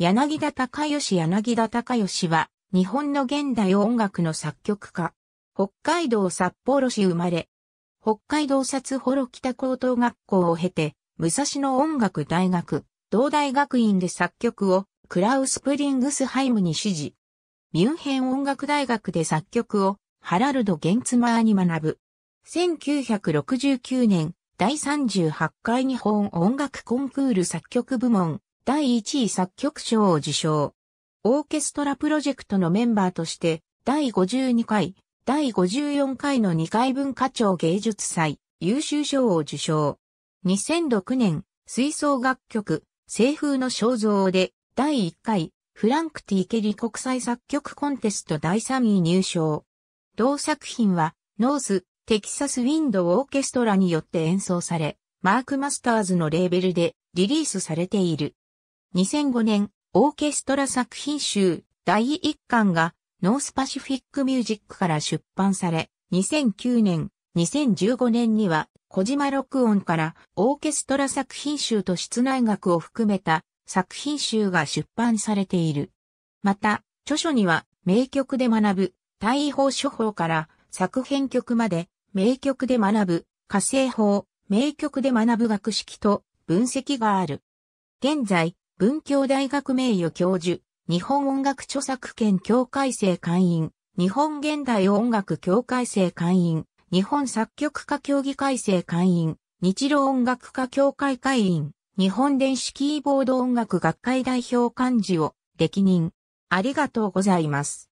柳田隆義柳田隆義は、日本の現代音楽の作曲家。北海道札幌市生まれ。北海道札幌北高等学校を経て、武蔵野音楽大学、同大学院で作曲を、クラウス・プリングスハイムに指示。ミュンヘン音楽大学で作曲を、ハラルド・ゲンツマーに学ぶ。1969年、第38回日本音楽コンクール作曲部門、第1位作曲賞を受賞。オーケストラプロジェクトのメンバーとして、第52回、第54回の2回文化庁芸術祭、優秀賞を受賞。2006年、吹奏楽曲、西風の肖像で、第1回、フランク・ティ・ケリ国際作曲コンテスト第3位入賞。同作品は、ノース、テキサス・ウィンド・オーケストラによって演奏され、マーク・マスターズのレーベルでリリースされている。2005年、オーケストラ作品集第1巻がノースパシフィックミュージックから出版され、2009年、2015年には小島録音からオーケストラ作品集と室内楽を含めた作品集が出版されている。また、著書には名曲で学ぶ、大法処方から作編曲まで、名曲で学ぶ、火星法、名曲で学ぶ学識と分析がある。現在、文教大学名誉教授、日本音楽著作権協会生会員、日本現代音楽協会生会員、日本作曲家協議会生会員、日露音楽家協会会員、日本電子キーボード音楽学会代表幹事を歴任。ありがとうございます。